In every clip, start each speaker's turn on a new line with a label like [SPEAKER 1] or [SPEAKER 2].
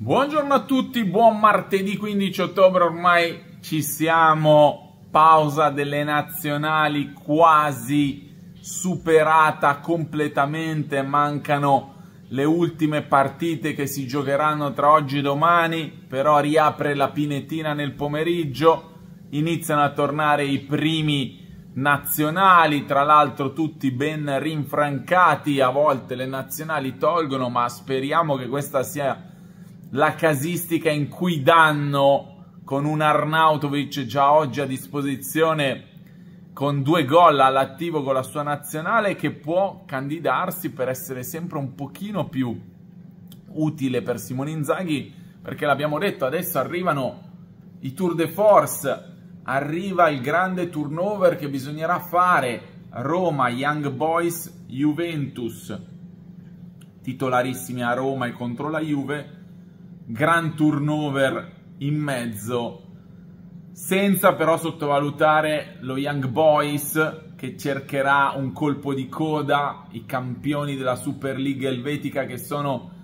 [SPEAKER 1] Buongiorno a tutti, buon martedì 15 ottobre, ormai ci siamo, pausa delle nazionali quasi superata completamente, mancano le ultime partite che si giocheranno tra oggi e domani, però riapre la pinettina nel pomeriggio, iniziano a tornare i primi nazionali, tra l'altro tutti ben rinfrancati, a volte le nazionali tolgono, ma speriamo che questa sia la casistica in cui danno con un Arnautovic già oggi a disposizione con due gol all'attivo con la sua nazionale che può candidarsi per essere sempre un pochino più utile per Simone Inzaghi perché l'abbiamo detto adesso arrivano i tour de force arriva il grande turnover che bisognerà fare Roma, Young Boys, Juventus titolarissimi a Roma e contro la Juve gran turnover in mezzo, senza però sottovalutare lo Young Boys che cercherà un colpo di coda, i campioni della Super League elvetica che sono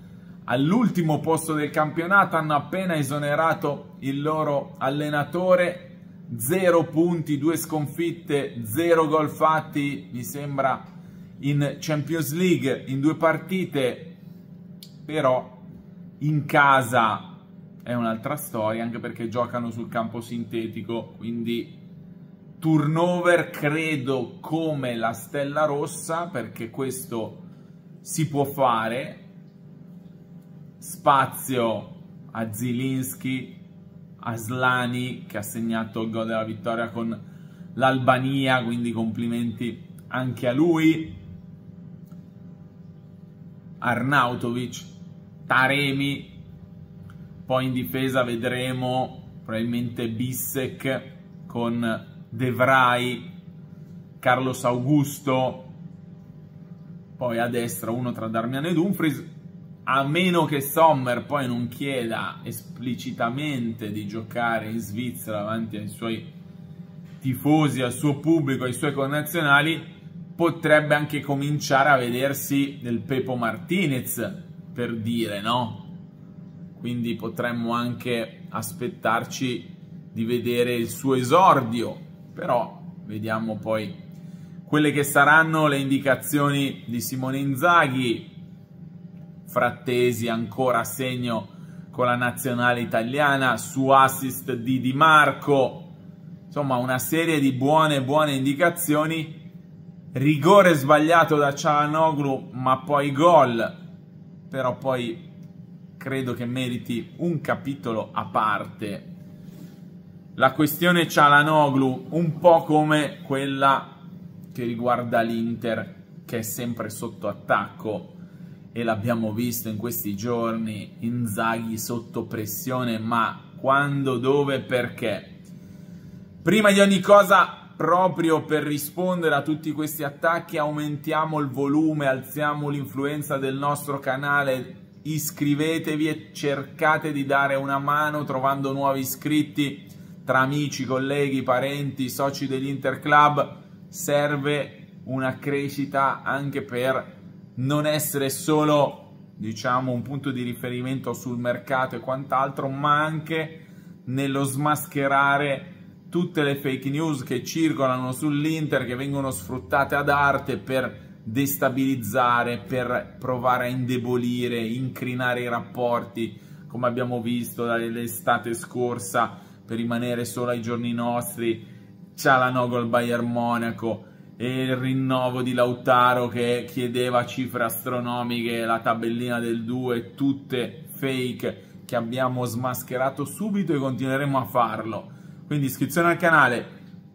[SPEAKER 1] all'ultimo posto del campionato, hanno appena esonerato il loro allenatore, 0 punti, 2 sconfitte, 0 gol fatti, mi sembra, in Champions League in due partite, però in casa è un'altra storia, anche perché giocano sul campo sintetico, quindi turnover credo come la stella rossa, perché questo si può fare, spazio a Zilinski, a Slani che ha segnato il gol della vittoria con l'Albania, quindi complimenti anche a lui, Arnautovic Taremi, poi in difesa vedremo probabilmente Bissek con De Vrij, Carlos Augusto, poi a destra uno tra Darmian e Dumfries, a meno che Sommer poi non chieda esplicitamente di giocare in Svizzera davanti ai suoi tifosi, al suo pubblico, ai suoi connazionali, potrebbe anche cominciare a vedersi del Pepo Martinez per dire, no? Quindi potremmo anche aspettarci di vedere il suo esordio, però vediamo poi quelle che saranno le indicazioni di Simone Inzaghi. Frattesi ancora a segno con la nazionale italiana su assist di Di Marco. Insomma, una serie di buone buone indicazioni. Rigore sbagliato da Cialanoglu, ma poi gol però poi credo che meriti un capitolo a parte. La questione Cialanoglu, un po' come quella che riguarda l'Inter, che è sempre sotto attacco, e l'abbiamo visto in questi giorni, Inzaghi sotto pressione, ma quando, dove, perché? Prima di ogni cosa proprio per rispondere a tutti questi attacchi aumentiamo il volume, alziamo l'influenza del nostro canale, iscrivetevi e cercate di dare una mano trovando nuovi iscritti tra amici, colleghi, parenti, soci dell'Interclub. Serve una crescita anche per non essere solo diciamo un punto di riferimento sul mercato e quant'altro, ma anche nello smascherare tutte le fake news che circolano sull'Inter, che vengono sfruttate ad arte per destabilizzare, per provare a indebolire, incrinare i rapporti, come abbiamo visto dall'estate scorsa, per rimanere solo ai giorni nostri, c'è la Nogol Bayern Monaco e il rinnovo di Lautaro che chiedeva cifre astronomiche, la tabellina del 2, tutte fake che abbiamo smascherato subito e continueremo a farlo quindi iscrizione al canale,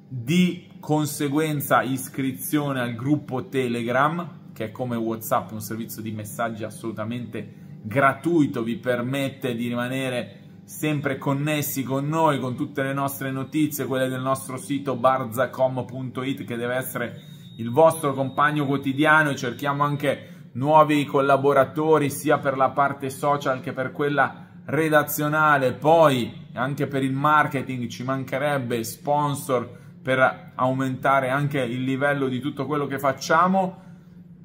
[SPEAKER 1] di conseguenza iscrizione al gruppo Telegram, che è come WhatsApp, un servizio di messaggi assolutamente gratuito, vi permette di rimanere sempre connessi con noi, con tutte le nostre notizie, quelle del nostro sito barzacom.it che deve essere il vostro compagno quotidiano e cerchiamo anche nuovi collaboratori sia per la parte social che per quella redazionale. Poi anche per il marketing, ci mancherebbe sponsor per aumentare anche il livello di tutto quello che facciamo,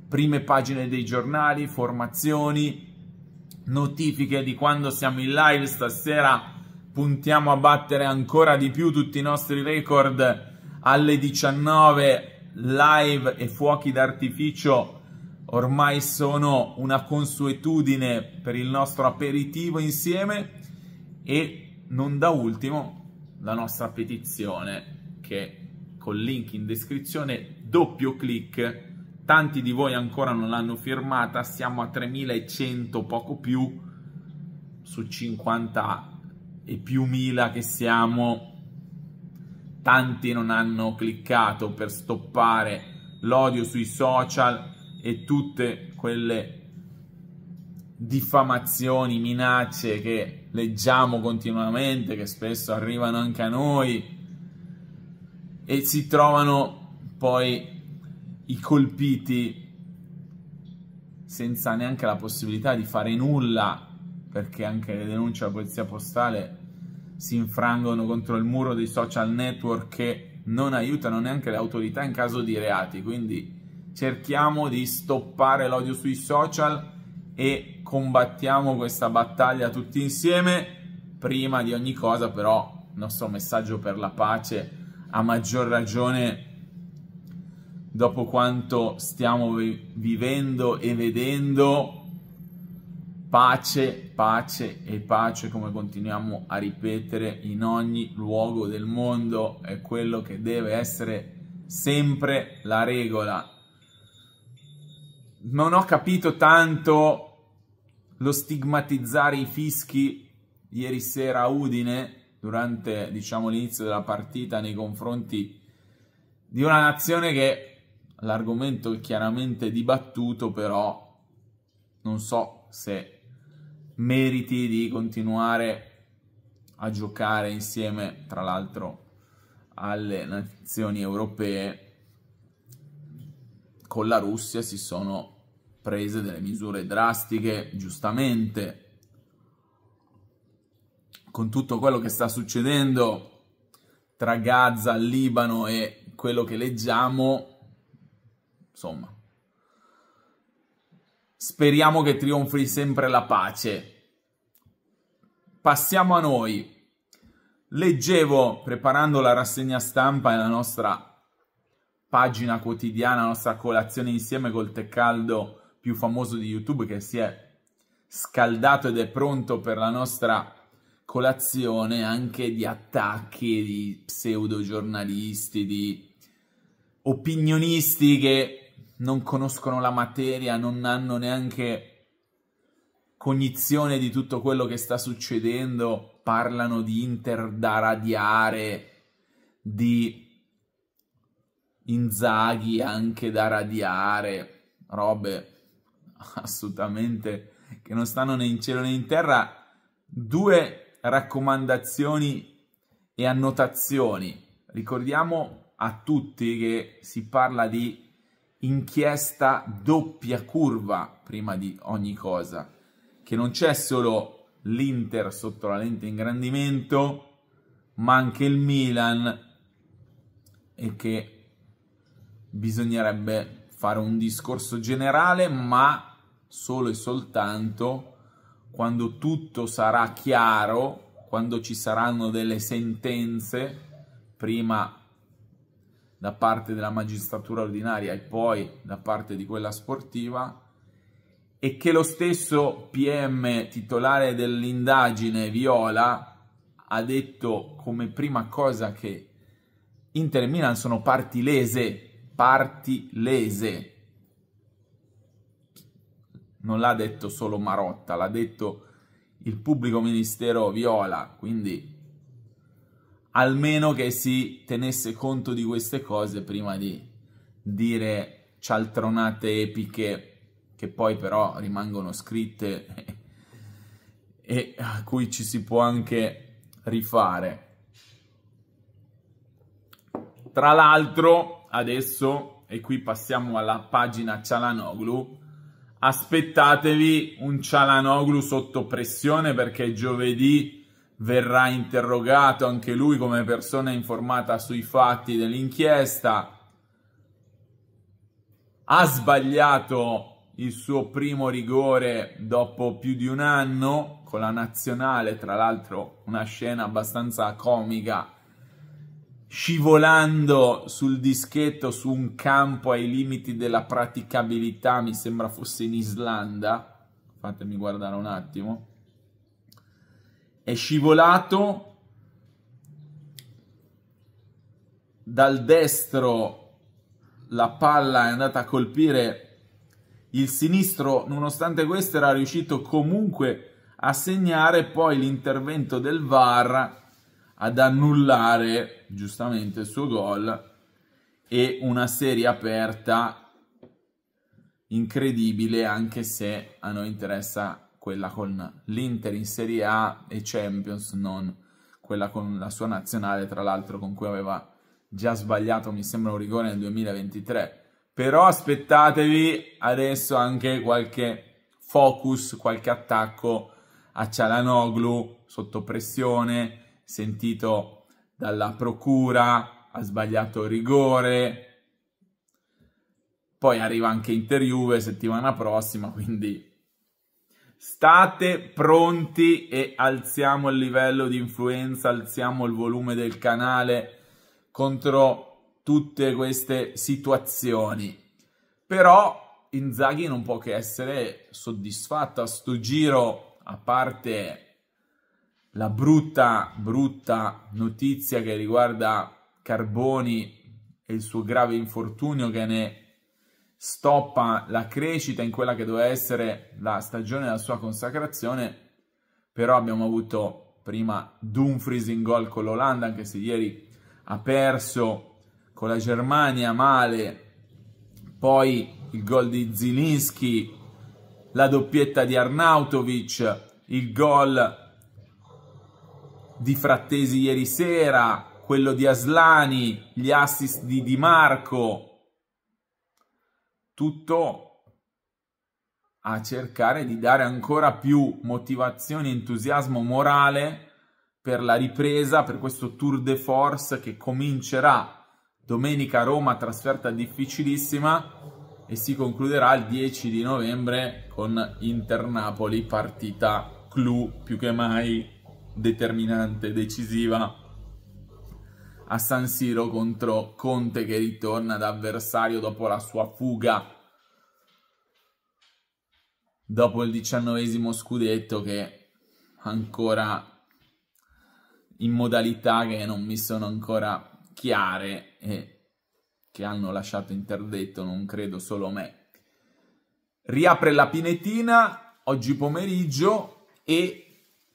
[SPEAKER 1] prime pagine dei giornali, formazioni, notifiche di quando siamo in live stasera, puntiamo a battere ancora di più tutti i nostri record alle 19 live e fuochi d'artificio ormai sono una consuetudine per il nostro aperitivo insieme e non da ultimo la nostra petizione che col link in descrizione doppio clic tanti di voi ancora non l'hanno firmata siamo a 3100 poco più su 50 e più mila che siamo tanti non hanno cliccato per stoppare l'odio sui social e tutte quelle diffamazioni, minacce che leggiamo continuamente, che spesso arrivano anche a noi e si trovano poi i colpiti senza neanche la possibilità di fare nulla perché anche le denunce alla polizia postale si infrangono contro il muro dei social network che non aiutano neanche le autorità in caso di reati quindi cerchiamo di stoppare l'odio sui social e combattiamo questa battaglia tutti insieme. Prima di ogni cosa però il nostro messaggio per la pace a maggior ragione dopo quanto stiamo vivendo e vedendo pace, pace e pace, come continuiamo a ripetere in ogni luogo del mondo, è quello che deve essere sempre la regola non ho capito tanto lo stigmatizzare i fischi ieri sera a Udine durante diciamo, l'inizio della partita nei confronti di una nazione che l'argomento è chiaramente dibattuto però non so se meriti di continuare a giocare insieme tra l'altro alle nazioni europee con la Russia si sono prese delle misure drastiche, giustamente, con tutto quello che sta succedendo tra Gaza, Libano e quello che leggiamo, insomma, speriamo che trionfi sempre la pace. Passiamo a noi. Leggevo, preparando la rassegna stampa e la nostra pagina quotidiana, la nostra colazione insieme col tè caldo, più famoso di YouTube che si è scaldato ed è pronto per la nostra colazione anche di attacchi di pseudo pseudogiornalisti, di opinionisti che non conoscono la materia, non hanno neanche cognizione di tutto quello che sta succedendo, parlano di Inter da radiare, di Inzaghi anche da radiare, robe assolutamente che non stanno né in cielo né in terra, due raccomandazioni e annotazioni. Ricordiamo a tutti che si parla di inchiesta doppia curva prima di ogni cosa, che non c'è solo l'Inter sotto la lente ingrandimento, ma anche il Milan e che bisognerebbe fare un discorso generale, ma solo e soltanto quando tutto sarà chiaro, quando ci saranno delle sentenze, prima da parte della magistratura ordinaria e poi da parte di quella sportiva, e che lo stesso PM titolare dell'indagine Viola ha detto come prima cosa che Inter e Milan sono parti lese, parti lese, non l'ha detto solo Marotta, l'ha detto il pubblico ministero Viola, quindi almeno che si tenesse conto di queste cose prima di dire cialtronate epiche che poi però rimangono scritte e, a cui ci si può anche rifare. Tra l'altro adesso, e qui passiamo alla pagina Cialanoglu, aspettatevi un Cialanoglu sotto pressione perché giovedì verrà interrogato anche lui come persona informata sui fatti dell'inchiesta. Ha sbagliato il suo primo rigore dopo più di un anno con la nazionale, tra l'altro una scena abbastanza comica scivolando sul dischetto su un campo ai limiti della praticabilità, mi sembra fosse in Islanda, fatemi guardare un attimo, è scivolato dal destro la palla è andata a colpire il sinistro, nonostante questo era riuscito comunque a segnare, poi l'intervento del VAR ad annullare giustamente il suo gol e una serie aperta incredibile anche se a noi interessa quella con l'Inter in Serie A e Champions, non quella con la sua nazionale, tra l'altro con cui aveva già sbagliato, mi sembra, un rigore nel 2023. Però aspettatevi adesso anche qualche focus, qualche attacco a Cialanoglu sotto pressione, sentito dalla procura, ha sbagliato rigore, poi arriva anche Inter settimana prossima, quindi state pronti e alziamo il livello di influenza, alziamo il volume del canale contro tutte queste situazioni. Però Inzaghi non può che essere soddisfatto a sto giro, a parte la brutta, brutta notizia che riguarda Carboni e il suo grave infortunio che ne stoppa la crescita in quella che doveva essere la stagione della sua consacrazione, però abbiamo avuto prima Dumfries in gol con l'Olanda, anche se ieri ha perso con la Germania male, poi il gol di Zilinski, la doppietta di Arnautovic, il gol di Frattesi ieri sera, quello di Aslani, gli assist di Di Marco, tutto a cercare di dare ancora più motivazione, entusiasmo morale per la ripresa, per questo tour de force che comincerà domenica a Roma, trasferta difficilissima e si concluderà il 10 di novembre con Inter-Napoli, partita clou più che mai determinante, decisiva a San Siro contro Conte che ritorna da avversario dopo la sua fuga dopo il diciannovesimo scudetto che ancora in modalità che non mi sono ancora chiare e che hanno lasciato interdetto, non credo solo me. Riapre la pinetina oggi pomeriggio e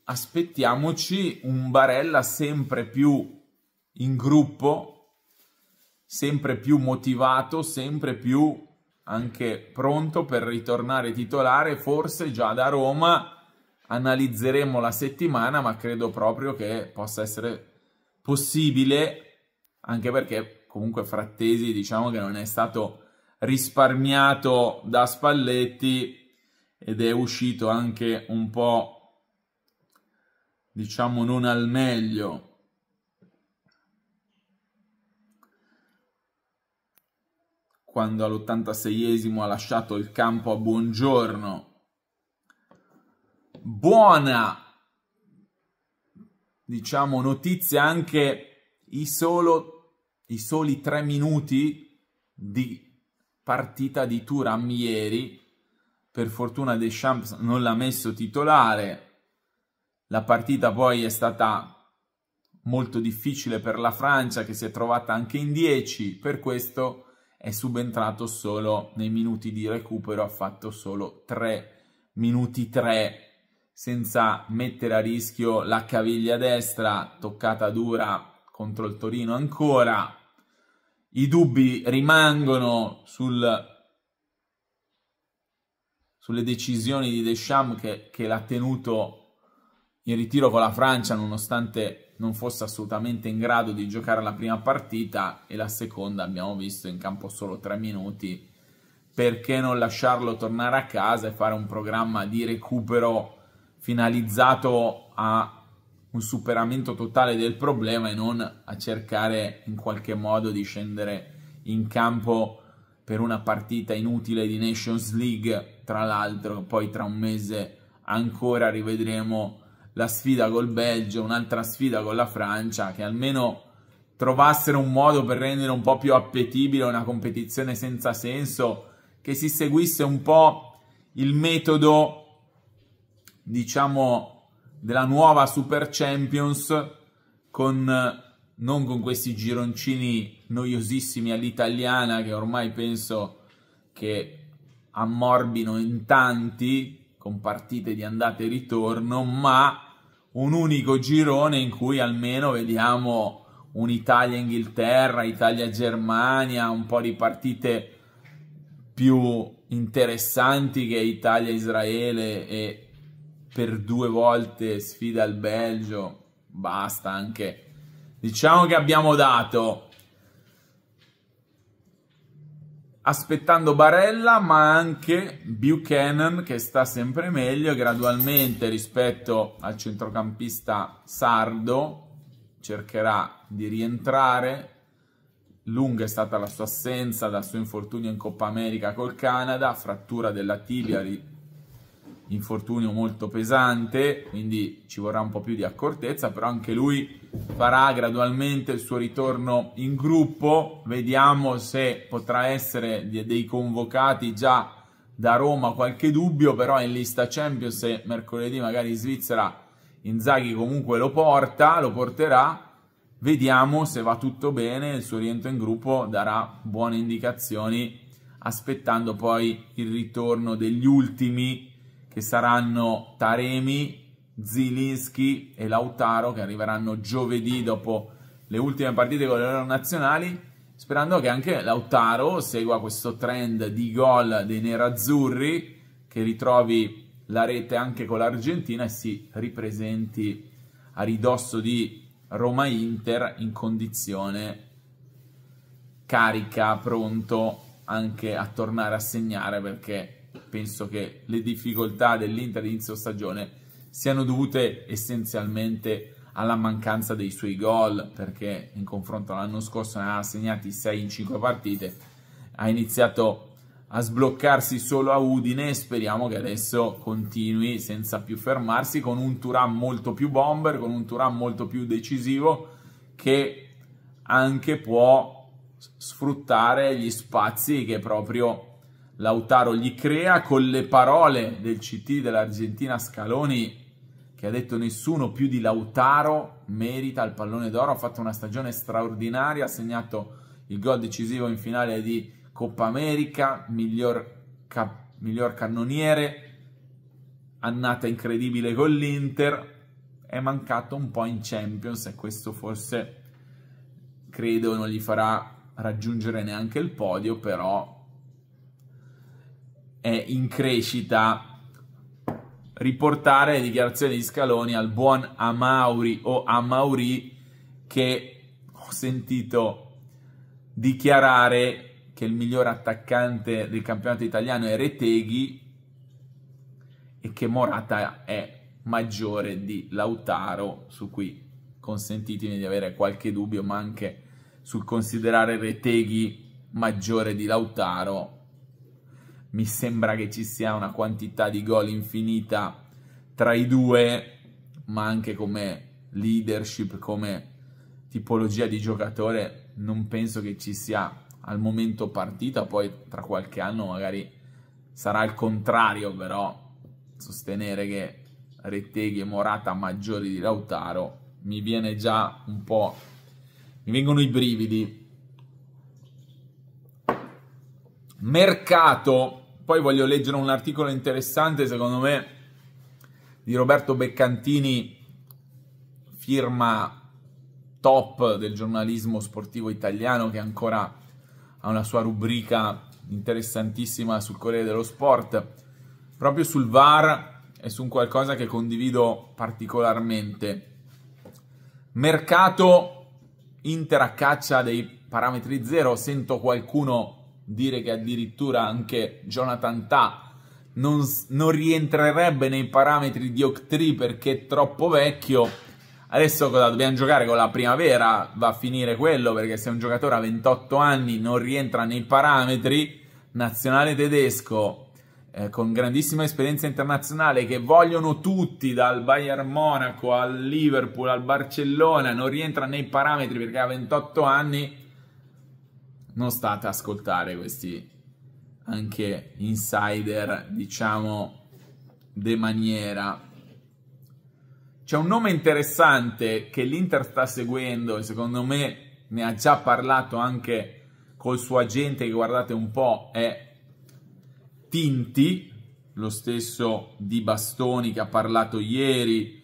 [SPEAKER 1] aspettiamoci un Barella sempre più in gruppo, sempre più motivato, sempre più anche pronto per ritornare titolare, forse già da Roma analizzeremo la settimana, ma credo proprio che possa essere possibile, anche perché comunque Frattesi diciamo che non è stato risparmiato da Spalletti ed è uscito anche un po' diciamo non al meglio. quando all'86esimo ha lasciato il campo a buongiorno. Buona, diciamo, notizia anche i, solo, i soli tre minuti di partita di Turam ieri. Per fortuna Deschamps non l'ha messo titolare, la partita poi è stata molto difficile per la Francia che si è trovata anche in 10, per questo è subentrato solo nei minuti di recupero, ha fatto solo 3 minuti 3 senza mettere a rischio la caviglia destra, toccata dura contro il Torino ancora. I dubbi rimangono sul sulle decisioni di Deschamps che, che l'ha tenuto in ritiro con la Francia nonostante non fosse assolutamente in grado di giocare la prima partita e la seconda abbiamo visto in campo solo tre minuti perché non lasciarlo tornare a casa e fare un programma di recupero finalizzato a un superamento totale del problema e non a cercare in qualche modo di scendere in campo per una partita inutile di Nations League, tra l'altro poi tra un mese ancora rivedremo la sfida col Belgio, un'altra sfida con la Francia, che almeno trovassero un modo per rendere un po' più appetibile una competizione senza senso, che si seguisse un po' il metodo, diciamo, della nuova Super Champions, con, non con questi gironcini noiosissimi all'italiana che ormai penso che ammorbino in tanti, con partite di andata e ritorno, ma un unico girone in cui almeno vediamo un'Italia-Inghilterra, Italia-Germania, un po' di partite più interessanti che Italia-Israele e per due volte sfida al Belgio, basta anche. Diciamo che abbiamo dato aspettando Barella, ma anche Buchanan che sta sempre meglio gradualmente rispetto al centrocampista sardo, cercherà di rientrare. Lunga è stata la sua assenza dal suo infortunio in Coppa America col Canada, frattura della tibia infortunio molto pesante, quindi ci vorrà un po' più di accortezza, però anche lui farà gradualmente il suo ritorno in gruppo, vediamo se potrà essere dei convocati già da Roma, qualche dubbio, però in lista Champions se mercoledì magari in Svizzera Inzaghi comunque lo porta, lo porterà, vediamo se va tutto bene, il suo rientro in gruppo darà buone indicazioni aspettando poi il ritorno degli ultimi che saranno Taremi, Zilinski e Lautaro, che arriveranno giovedì dopo le ultime partite con le loro nazionali, sperando che anche Lautaro segua questo trend di gol dei nerazzurri, che ritrovi la rete anche con l'Argentina e si ripresenti a ridosso di Roma-Inter in condizione carica, pronto anche a tornare a segnare perché penso che le difficoltà dell'Inter inizio stagione siano dovute essenzialmente alla mancanza dei suoi gol, perché in confronto all'anno scorso ne ha segnati 6 in 5 partite, ha iniziato a sbloccarsi solo a Udine speriamo che adesso continui senza più fermarsi con un Turan molto più bomber, con un Turan molto più decisivo che anche può sfruttare gli spazi che proprio Lautaro gli crea con le parole del CT dell'Argentina Scaloni che ha detto nessuno più di Lautaro merita il pallone d'oro, ha fatto una stagione straordinaria, ha segnato il gol decisivo in finale di Coppa America, miglior, ca miglior cannoniere, annata incredibile con l'Inter, è mancato un po' in Champions e questo forse credo non gli farà raggiungere neanche il podio, però è in crescita riportare le dichiarazioni di Scaloni al buon Amauri o Amauri che ho sentito dichiarare che il miglior attaccante del campionato italiano è Reteghi e che Morata è maggiore di Lautaro, su cui consentitemi di avere qualche dubbio, ma anche sul considerare Reteghi maggiore di Lautaro mi sembra che ci sia una quantità di gol infinita tra i due, ma anche come leadership, come tipologia di giocatore, non penso che ci sia al momento partita, poi tra qualche anno magari sarà il contrario, però sostenere che Retteghi e Morata maggiori di Lautaro mi viene già un po'... mi vengono i brividi. Mercato poi voglio leggere un articolo interessante, secondo me, di Roberto Beccantini, firma top del giornalismo sportivo italiano, che ancora ha una sua rubrica interessantissima sul Corriere dello Sport, proprio sul VAR e su un qualcosa che condivido particolarmente. Mercato Inter a caccia dei parametri zero, sento qualcuno dire che addirittura anche Jonathan Ta non, non rientrerebbe nei parametri di Octree perché è troppo vecchio. Adesso cosa dobbiamo giocare con la primavera? Va a finire quello perché se un giocatore a 28 anni non rientra nei parametri nazionale tedesco eh, con grandissima esperienza internazionale che vogliono tutti dal Bayern Monaco al Liverpool al Barcellona non rientra nei parametri perché ha 28 anni non state ad ascoltare questi anche insider, diciamo, de maniera. C'è un nome interessante che l'Inter sta seguendo e secondo me ne ha già parlato anche col suo agente che guardate un po' è Tinti, lo stesso di Bastoni che ha parlato ieri,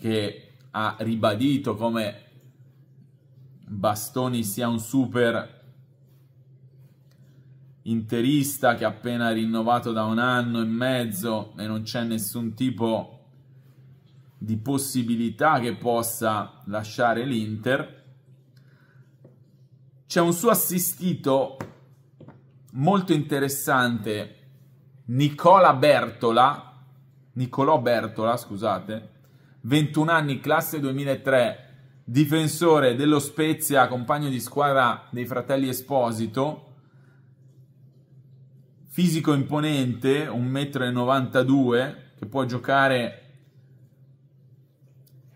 [SPEAKER 1] che ha ribadito come Bastoni sia un super interista che ha appena rinnovato da un anno e mezzo e non c'è nessun tipo di possibilità che possa lasciare l'Inter. C'è un suo assistito molto interessante, Nicola Bertola, Nicolò Bertola, scusate, 21 anni, classe 2003, difensore dello Spezia, compagno di squadra dei fratelli Esposito, fisico imponente, 1,92 m, che può giocare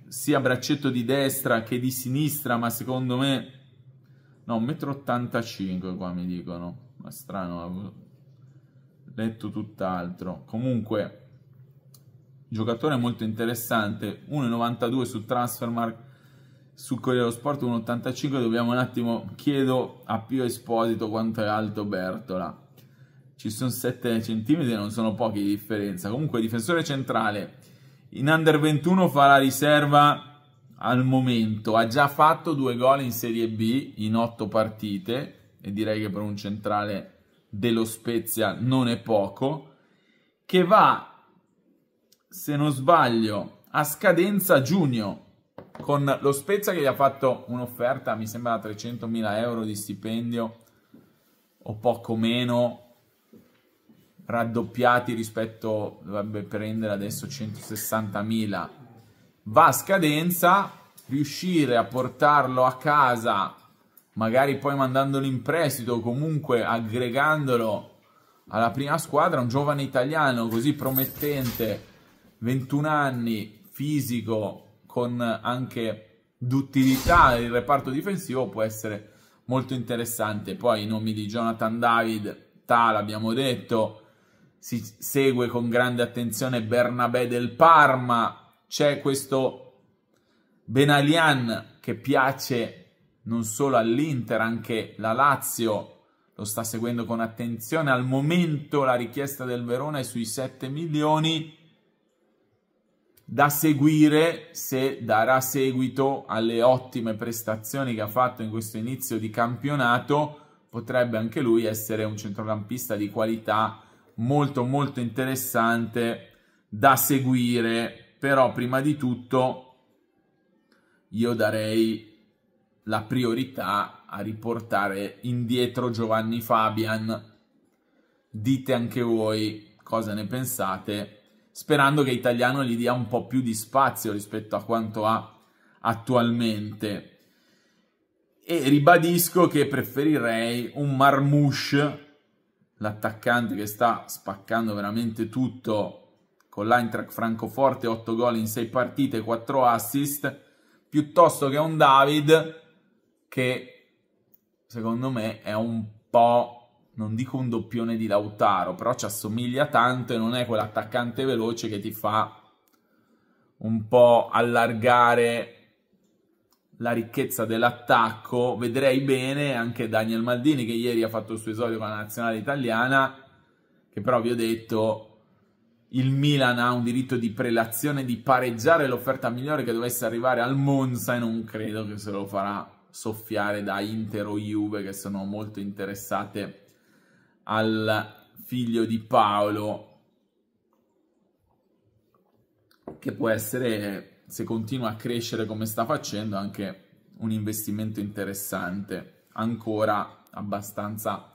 [SPEAKER 1] sia braccetto di destra che di sinistra, ma secondo me... No, 1,85 m qua mi dicono, ma strano, avevo letto tutt'altro. Comunque, giocatore molto interessante, 1,92 su Transfermark, su Corriere dello Sport 1,85, dobbiamo un attimo, chiedo a Pio Esposito quanto è alto Bertola ci sono 7 centimetri, non sono pochi di differenza. Comunque, difensore centrale in under 21 fa la riserva al momento. Ha già fatto due gol in Serie B in 8 partite e direi che per un centrale dello Spezia non è poco. Che va, se non sbaglio, a scadenza giugno con lo Spezia che gli ha fatto un'offerta, mi sembra 300.000 euro di stipendio o poco meno raddoppiati rispetto, dovrebbe prendere adesso 160.000, va a scadenza, riuscire a portarlo a casa, magari poi mandandolo in prestito o comunque aggregandolo alla prima squadra, un giovane italiano così promettente, 21 anni, fisico, con anche duttilità del reparto difensivo, può essere molto interessante. Poi i nomi di Jonathan David, Tal, abbiamo detto, si segue con grande attenzione Bernabé del Parma, c'è questo Benalian che piace non solo all'Inter, anche la Lazio lo sta seguendo con attenzione. Al momento la richiesta del Verona è sui 7 milioni da seguire se darà seguito alle ottime prestazioni che ha fatto in questo inizio di campionato. Potrebbe anche lui essere un centrocampista di qualità molto molto interessante da seguire, però prima di tutto io darei la priorità a riportare indietro Giovanni Fabian. Dite anche voi cosa ne pensate, sperando che Italiano gli dia un po' più di spazio rispetto a quanto ha attualmente. E ribadisco che preferirei un Marmouche l'attaccante che sta spaccando veramente tutto con l'Eintracht Francoforte, 8 gol in 6 partite, 4 assist, piuttosto che un David che secondo me è un po', non dico un doppione di Lautaro, però ci assomiglia tanto e non è quell'attaccante veloce che ti fa un po' allargare la ricchezza dell'attacco. Vedrei bene anche Daniel Maldini che ieri ha fatto il suo esordio con la nazionale italiana, che però vi ho detto il Milan ha un diritto di prelazione di pareggiare l'offerta migliore che dovesse arrivare al Monza e non credo che se lo farà soffiare da Inter o Juve che sono molto interessate al figlio di Paolo che può essere se continua a crescere come sta facendo, anche un investimento interessante, ancora abbastanza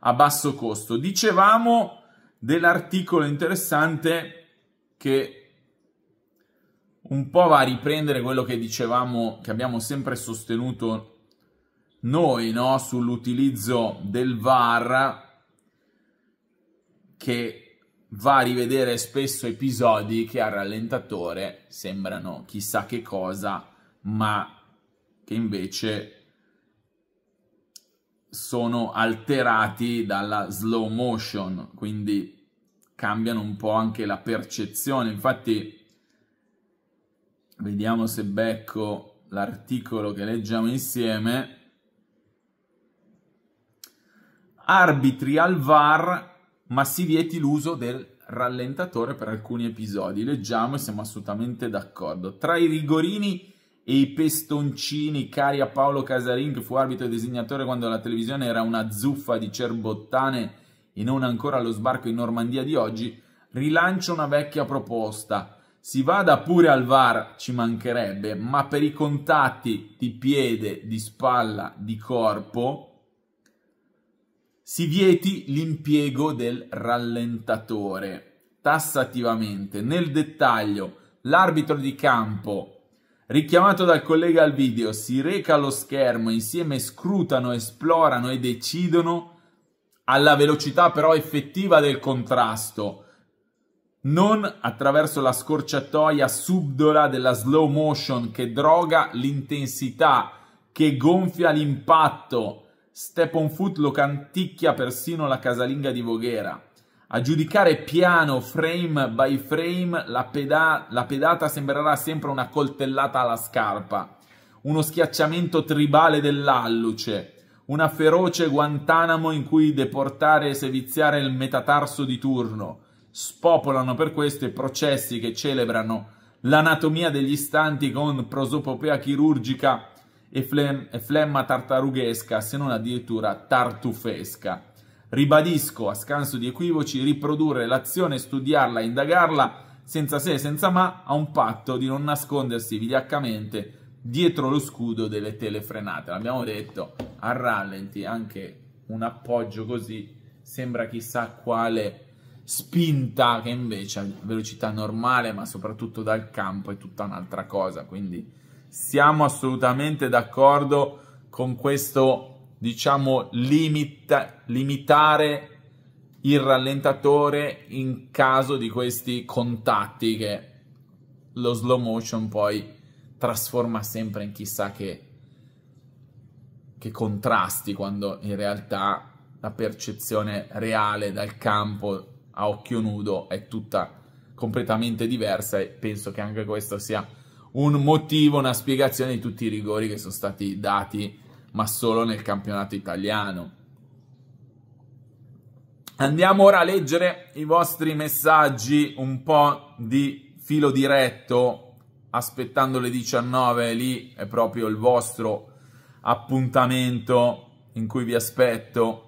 [SPEAKER 1] a basso costo. Dicevamo dell'articolo interessante che un po' va a riprendere quello che dicevamo, che abbiamo sempre sostenuto noi, no? sull'utilizzo del VAR che va a rivedere spesso episodi che al rallentatore sembrano chissà che cosa, ma che invece sono alterati dalla slow motion, quindi cambiano un po' anche la percezione. Infatti, vediamo se becco l'articolo che leggiamo insieme. Arbitri al VAR ma si vieti l'uso del rallentatore per alcuni episodi. Leggiamo e siamo assolutamente d'accordo. Tra i rigorini e i pestoncini cari a Paolo Casarin, che fu arbitro e disegnatore quando la televisione era una zuffa di cerbottane e non ancora lo sbarco in Normandia di oggi, rilancio una vecchia proposta. Si vada pure al VAR, ci mancherebbe, ma per i contatti di piede, di spalla, di corpo, si vieti l'impiego del rallentatore tassativamente. Nel dettaglio, l'arbitro di campo richiamato dal collega al video, si reca allo schermo, insieme scrutano, esplorano e decidono alla velocità però effettiva del contrasto, non attraverso la scorciatoia subdola della slow motion che droga l'intensità, che gonfia l'impatto Step on Foot lo canticchia persino la casalinga di Voghera. A giudicare piano, frame by frame, la, peda la pedata sembrerà sempre una coltellata alla scarpa, uno schiacciamento tribale dell'alluce, una feroce Guantanamo in cui deportare e seviziare il metatarso di turno. Spopolano per questo i processi che celebrano l'anatomia degli istanti con prosopopea chirurgica e, flem- e flemma tartarughesca, se non addirittura tartufesca. Ribadisco, a scanso di equivoci, riprodurre l'azione, studiarla, indagarla, senza se e senza ma, a un patto di non nascondersi vigliaccamente dietro lo scudo delle telefrenate. L'abbiamo detto, a rallenti, anche un appoggio così sembra chissà quale spinta che invece a velocità normale, ma soprattutto dal campo, è tutta un'altra cosa, quindi siamo assolutamente d'accordo con questo, diciamo, limita limitare il rallentatore in caso di questi contatti che lo slow motion poi trasforma sempre in chissà che, che contrasti quando in realtà la percezione reale dal campo a occhio nudo è tutta completamente diversa e penso che anche questo sia un motivo, una spiegazione di tutti i rigori che sono stati dati, ma solo nel campionato italiano. Andiamo ora a leggere i vostri messaggi un po' di filo diretto, aspettando le 19, lì è proprio il vostro appuntamento in cui vi aspetto.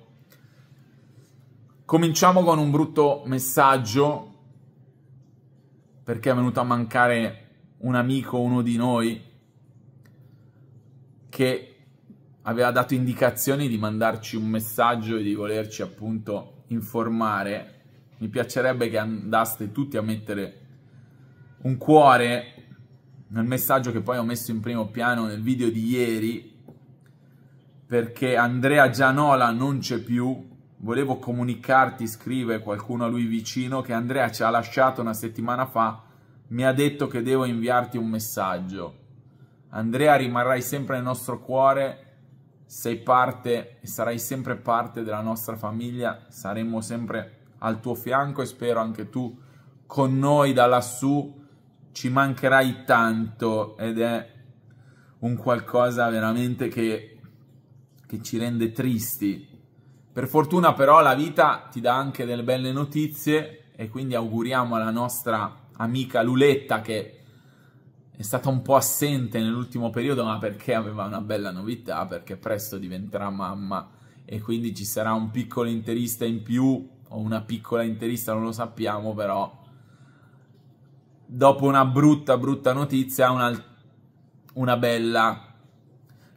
[SPEAKER 1] Cominciamo con un brutto messaggio perché è venuto a mancare un amico, uno di noi, che aveva dato indicazioni di mandarci un messaggio e di volerci appunto informare. Mi piacerebbe che andaste tutti a mettere un cuore nel messaggio che poi ho messo in primo piano nel video di ieri perché Andrea Gianola non c'è più. Volevo comunicarti, scrive qualcuno a lui vicino, che Andrea ci ha lasciato una settimana fa mi ha detto che devo inviarti un messaggio. Andrea, rimarrai sempre nel nostro cuore, sei parte e sarai sempre parte della nostra famiglia, saremo sempre al tuo fianco e spero anche tu con noi da lassù. Ci mancherai tanto ed è un qualcosa veramente che, che ci rende tristi. Per fortuna però la vita ti dà anche delle belle notizie e quindi auguriamo alla nostra amica Luletta che è stata un po' assente nell'ultimo periodo, ma perché aveva una bella novità, perché presto diventerà mamma e quindi ci sarà un piccolo interista in più o una piccola interista, non lo sappiamo, però dopo una brutta brutta notizia, una, una bella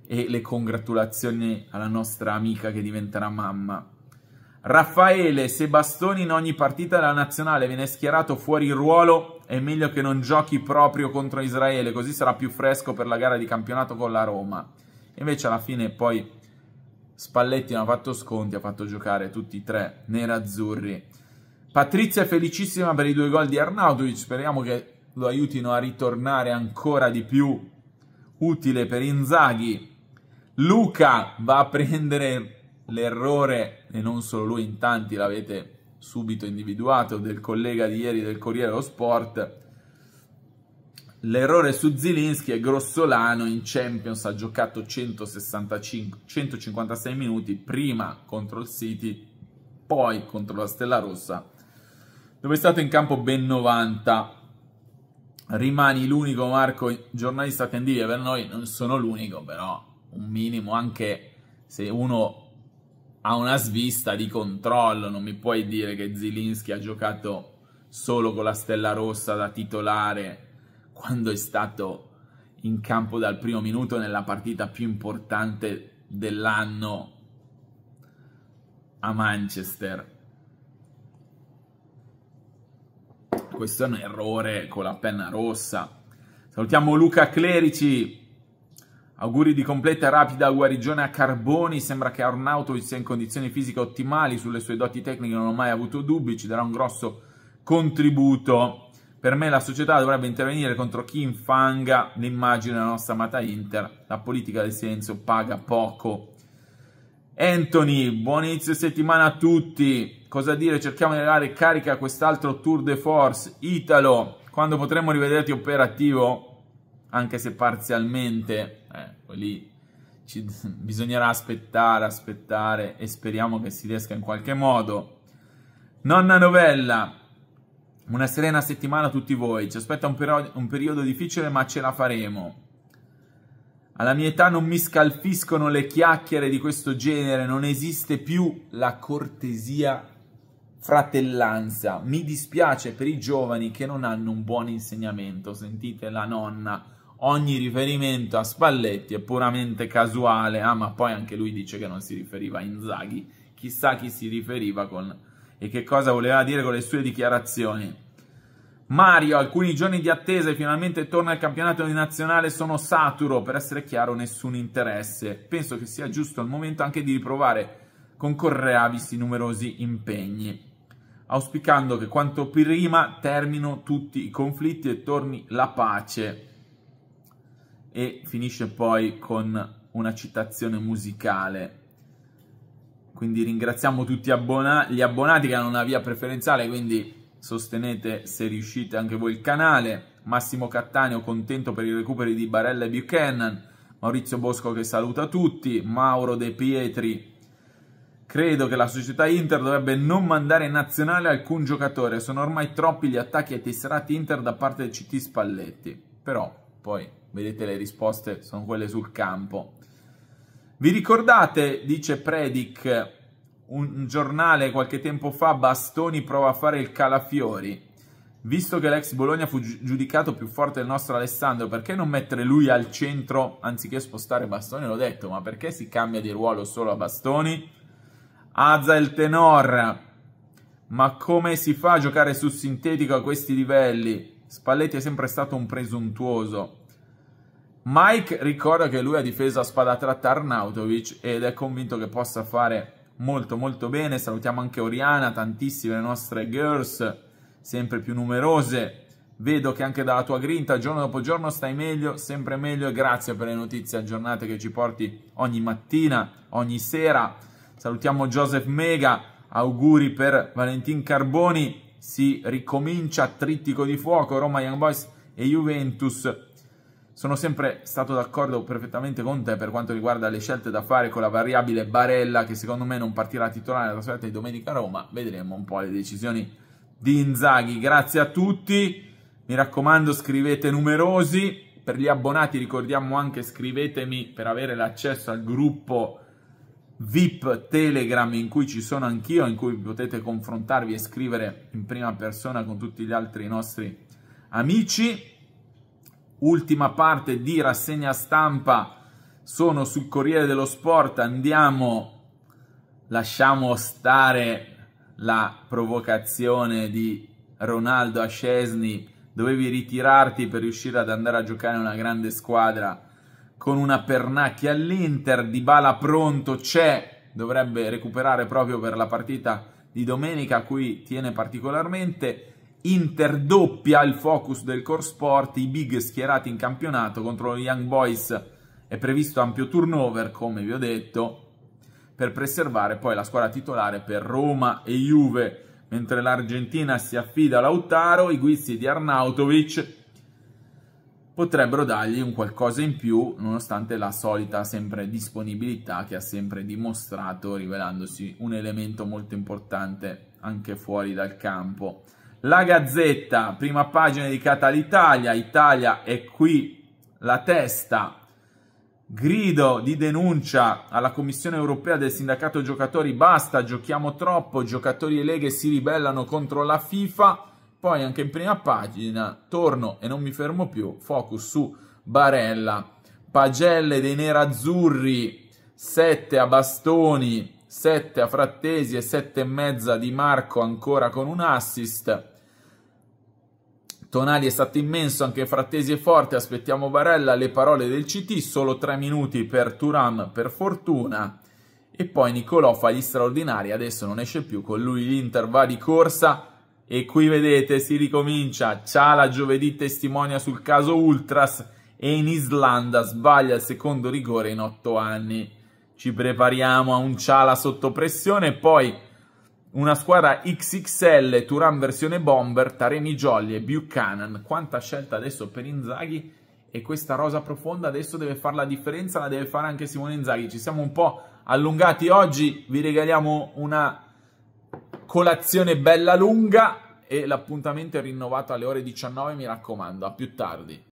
[SPEAKER 1] e le congratulazioni alla nostra amica che diventerà mamma. Raffaele se Bastoni in ogni partita della nazionale viene schierato fuori ruolo, è meglio che non giochi proprio contro Israele, così sarà più fresco per la gara di campionato con la Roma. Invece alla fine poi Spalletti non ha fatto sconti, ha fatto giocare tutti e tre nerazzurri. Patrizia è felicissima per i due gol di Arnautovic, speriamo che lo aiutino a ritornare ancora di più utile per Inzaghi. Luca va a prendere l'errore, e non solo lui, in tanti l'avete subito individuato, del collega di ieri del Corriere dello Sport, l'errore su Zilinski è grossolano, in Champions ha giocato 165, 156 minuti, prima contro il City, poi contro la Stella Rossa, dove è stato in campo ben 90 rimani l'unico Marco giornalista attendibile per noi, non sono l'unico però un minimo anche se uno ha una svista di controllo, non mi puoi dire che Zilinski ha giocato solo con la Stella Rossa da titolare quando è stato in campo dal primo minuto nella partita più importante dell'anno a Manchester. Questo è un errore con la penna rossa. Salutiamo Luca Clerici, Auguri di completa e rapida guarigione a Carboni, sembra che Arnautovic sia in condizioni fisiche ottimali, sulle sue doti tecniche non ho mai avuto dubbi, ci darà un grosso contributo. Per me la società dovrebbe intervenire contro chi infanga l'immagine della nostra amata Inter, la politica del silenzio paga poco. Anthony, buon inizio settimana a tutti, cosa dire, cerchiamo di dare carica a quest'altro Tour de Force. Italo, quando potremo rivederti operativo, anche se parzialmente eh, lì ci, bisognerà aspettare, aspettare e speriamo che si riesca in qualche modo. Nonna Novella, una serena settimana a tutti voi, ci aspetta un, perio un periodo difficile ma ce la faremo. Alla mia età non mi scalfiscono le chiacchiere di questo genere, non esiste più la cortesia fratellanza. Mi dispiace per i giovani che non hanno un buon insegnamento, sentite la nonna ogni riferimento a Spalletti è puramente casuale, ah ma poi anche lui dice che non si riferiva a Inzaghi, chissà chi si riferiva con e che cosa voleva dire con le sue dichiarazioni. Mario, alcuni giorni di attesa e finalmente torna al campionato di nazionale sono saturo, per essere chiaro nessun interesse. Penso che sia giusto il momento anche di riprovare con Correa visti numerosi impegni. Auspicando che quanto prima termino tutti i conflitti e torni la pace e finisce poi con una citazione musicale. Quindi ringraziamo tutti gli abbonati che hanno una via preferenziale, quindi sostenete se riuscite anche voi il canale. Massimo Cattaneo contento per i recuperi di Barella e Buchanan. Maurizio Bosco che saluta tutti. Mauro De Pietri. Credo che la società Inter dovrebbe non mandare in nazionale alcun giocatore. Sono ormai troppi gli attacchi ai tesserati Inter da parte del CT Spalletti. Però poi vedete le risposte sono quelle sul campo. Vi ricordate, dice Predic, un giornale qualche tempo fa, Bastoni prova a fare il calafiori? Visto che l'ex Bologna fu giudicato più forte del nostro Alessandro, perché non mettere lui al centro anziché spostare Bastoni? L'ho detto, ma perché si cambia di ruolo solo a Bastoni? Azza il tenor, ma come si fa a giocare su sintetico a questi livelli? Spalletti è sempre stato un presuntuoso. Mike ricorda che lui ha difeso a spada tratta Arnautovic ed è convinto che possa fare molto molto bene. Salutiamo anche Oriana, tantissime le nostre girls, sempre più numerose. Vedo che anche dalla tua grinta, giorno dopo giorno, stai meglio, sempre meglio. E grazie per le notizie aggiornate che ci porti ogni mattina, ogni sera. Salutiamo Joseph Mega, auguri per Valentin Carboni, si ricomincia trittico di fuoco, Roma Young Boys e Juventus. Sono sempre stato d'accordo perfettamente con te per quanto riguarda le scelte da fare con la variabile Barella, che secondo me non partirà titolare la trasferta di domenica a Roma. Vedremo un po' le decisioni di Inzaghi. Grazie a tutti, mi raccomando scrivete numerosi. Per gli abbonati ricordiamo anche scrivetemi per avere l'accesso al gruppo VIP Telegram in cui ci sono anch'io, in cui potete confrontarvi e scrivere in prima persona con tutti gli altri nostri amici. Ultima parte di rassegna stampa, sono sul Corriere dello Sport, andiamo, lasciamo stare la provocazione di Ronaldo a Scesni, dovevi ritirarti per riuscire ad andare a giocare in una grande squadra con una pernacchia all'Inter, Di pronto c'è, dovrebbe recuperare proprio per la partita di domenica a cui tiene particolarmente. Inter doppia il focus del core sport, i big schierati in campionato contro lo Young Boys è previsto ampio turnover, come vi ho detto, per preservare poi la squadra titolare per Roma e Juve, mentre l'Argentina si affida a Lautaro, i guizzi di Arnautovic potrebbero dargli un qualcosa in più nonostante la solita sempre disponibilità che ha sempre dimostrato rivelandosi un elemento molto importante anche fuori dal campo. La Gazzetta, prima pagina dedicata all'Italia, Italia è qui la testa, grido di denuncia alla Commissione europea del sindacato giocatori, basta, giochiamo troppo, giocatori e leghe si ribellano contro la FIFA, poi anche in prima pagina torno e non mi fermo più, focus su Barella, pagelle dei nerazzurri, 7 a Bastoni, 7 a Frattesi e 7 e mezza di Marco ancora con un assist. Tonali è stato immenso, anche Frattesi è forte, aspettiamo Barella, le parole del CT, solo 3 minuti per Turam per fortuna e poi Nicolò fa gli straordinari, adesso non esce più, con lui l'Inter va di corsa, e qui vedete, si ricomincia. Ciala giovedì testimonia sul caso Ultras e in Islanda sbaglia il secondo rigore in otto anni. Ci prepariamo a un Ciala sotto pressione poi una squadra XXL, Turan versione bomber, Taremi Jolly e Buchanan. Quanta scelta adesso per Inzaghi e questa rosa profonda adesso deve fare la differenza, la deve fare anche Simone Inzaghi. Ci siamo un po' allungati oggi, vi regaliamo una colazione bella lunga e l'appuntamento è rinnovato alle ore 19, mi raccomando, a più tardi.